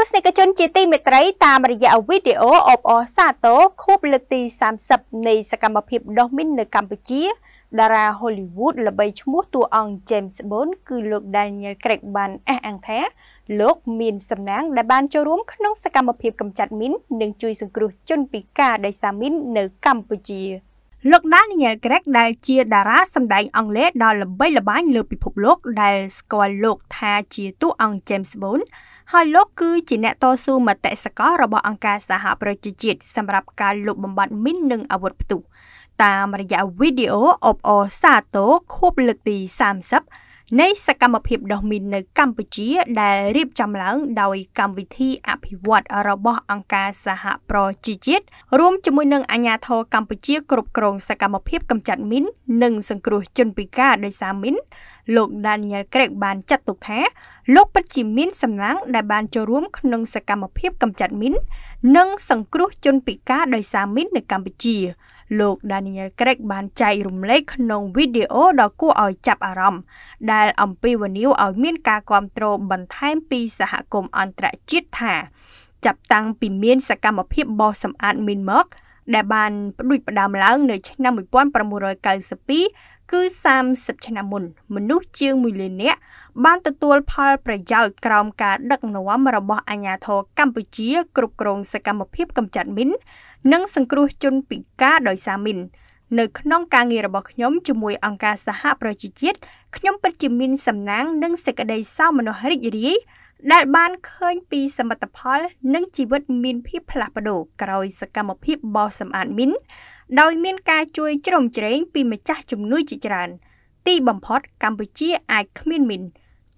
ទស្សនិកជនជាទីមេត្រីតាមរយៈវីដេអូអបអរសាទរខួបលើកទី30នៃសកម្មភាពដោះមីននៅកម្ពុជាតារា Hollywood ល្បីឈ្មោះតួអង្គ James Bond គឺលោក Daniel Craig បានអះអាងថា លោកមានសំណាងដែលបានចូលរួមក្នុងសកម្មភាពកម្ចាត់មីននិងជួយសង្គ្រោះជនពិការដោយសារមីននៅកម្ពុជា។លោក Daniel Craig ដែលជាតារាសម្ដែងអង់គ្លេសដ៏ល្បីល្បាញលើពិភពលោកដែលស្គាល់លោកថាជាតួអង្គ James Bond ហើយលោកគឺជាអ្នកតស៊ូមតិសកលរបស់អង្គការសហប្រជាជាតិសម្រាប់ការលុបបំបាត់មីននិងអាវុធផ្ទុះតាមរយៈវីដេអូអបអរសាទរខួបលើកទី30នៃសកម្មភាពដោះមីននៅកម្ពុជាដែលរៀបចំឡើង ដោយកម្មវិធីអភិវឌ្ឍរបស់អង្គការសហប្រជាជាតិរួមជាមួយនឹងអាជ្ញាធរកម្ពុជាគ្រប់គ្រងសកម្មភាពកម្ចាត់មីននិងសង្គ្រោះជនពិការដោយសារមីនលោក Daniel Craig បានចាត់ទុកថាលោកពិតជាមានសំណាងដែលបានចូលរួមក្នុងសកម្មភាពកម្ចាត់មីននិងសង្គ្រោះជនពិការដោយសារមីននៅកម្ពុជាលោក Daniel Craig បានចែករំលែកក្នុងវីដេអូដ៏គួរឲ្យចាប់អារម្មណ៍ដែល អំពាវនាវឲ្យមាន ការគ្រប់គ្រងបន្ថែមពី សហគមន៍អន្តរជាតិថា ចាប់តាំងពីមាន សកម្មភាពបោសសម្អាតមីនមកដែលបានផ្ដួចផ្ដើមឡើង នៅឆ្នាំ1992គឺ30ឆ្នាំមុនមនុស្សជាង1លាននាក់បានទទួល ផល ប្រយោជន៍ក្រោមការដឹកនាំរបស់អាជ្ញាធរកម្ពុជា គ្រប់គ្រងសកម្មភាពកម្ចាត់មីននិង សង្គ្រោះជនពិការដោយសារមីននៅ ក្នុងការងាររបស់ខ្ញុំជាមួយអង្គការសហប្រជាជាតិខ្ញុំពិតជាមាន សំណាង និងសេចក្តីសោមនស្សរីករាយដែលបានឃើញពីសមិទ្ធផលនិងជីវិតមានភាពផ្លាស់ប្ដូរក្រោយសកម្មភាពបោសសម្អាតមីនដោយមានការជួយជ្រោមជ្រែងពីម្ចាស់ជំនួយជាច្រើន ទីបំផុតកម្ពុជាអាចគ្មានមីន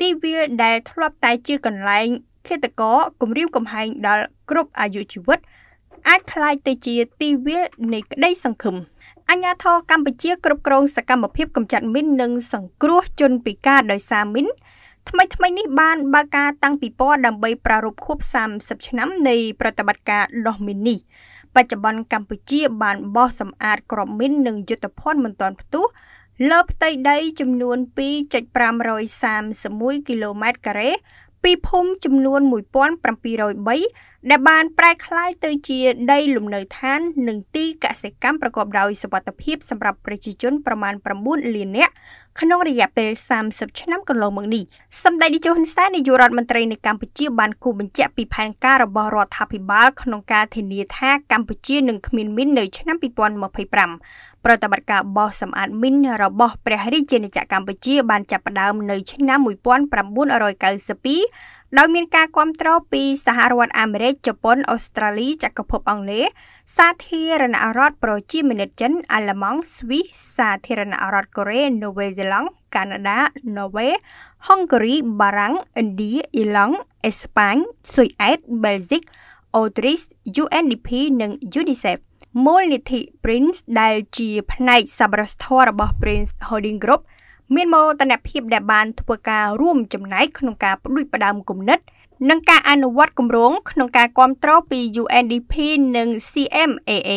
ទីវាលដែលធ្លាប់តែជាកន្លែងឃាតករគំរាមកំហែងដល់គ្រប់អាយុជីវិតអាចคล้ายទៅជាទីវាលនៃក្តីសង្ឃឹមអញ្ញាធរកម្ពុជាគ្រប់គ្រងសកម្មភាពកម្ចាត់មីននិងសង្គ្រោះជនពិការដោយសារមីនថ្មីថ្មីនេះបានបើកការតាំងពិព័រណ៍ដើម្បីប្រារព្ធខួប30ឆ្នាំនៃប្រតិបត្តិការដោះមីននេះបច្ចុប្បន្នកម្ពុជាបានបោះសម្អាតក្របមីននិងយុទ្ធភ័ណ្ឌមិនទាន់ផ្ទុះលើផ្ទៃដីចំនួន2.531គីឡូម៉ែត្រការ៉េពីភូមិចំនួន1703ដែលបានប្រែក្លាយទៅជាដី លំនៅឋាននិងទីកសិកម្មប្រកបដោយសុវត្ថិភាពសម្រាប់ប្រជាជនប្រមាណ9លាននាក់ក្នុងរយៈពេល30ឆ្នាំកន្លងមកនេះសម្ដេចតេជោហ៊ុនសែននាយករដ្ឋមន្ត្រីនៃកម្ពុជាបានគូបញ្ជាក់ពីផែនការរបស់រដ្ឋាភិបាលក្នុងការធានាថាកម្ពុជានឹងគ្មានមីននៅ ឆ្នាំ2025ប្រតិបត្តិការបោសសម្អាតមីនរបស់ព្រះរាជាណាចក្រកម្ពុជាបានចាប់ផ្ដើមនៅឆ្នាំ1992ដោយមានការគ្រប់គ្រងពីសហរដ្ឋអាមេរិកជប៉ុនអូស្ត្រាលីចក្រភពអង់គ្លេសសាធារណរដ្ឋប្រជាមានិតចិន អាល្លឺម៉ង់ស្វីសសាធារណរដ្ឋកូរ៉េនូវេសេឡង់កាណាដាន័រវេហុងគ្រីបារាំងឥណ្ឌាអ៊ីឡង់អេស្ប៉ាញស៊ុយអែតបែលហ្សិកអូទ្រីស UNDP និង UNICEF មូលនិធិ Prince ដែលជាផ្នែកសប្បុរសធម៌របស់ Prince Holding Group មានមោទនភាពដែលបានធ្វើការរួមចំណែកក្នុងការផ្ដួចផ្ដើមគំនិតនិងការអនុវត្តគម្រោងក្នុងការគ្រប់គ្រងពី UNDP និង CMAA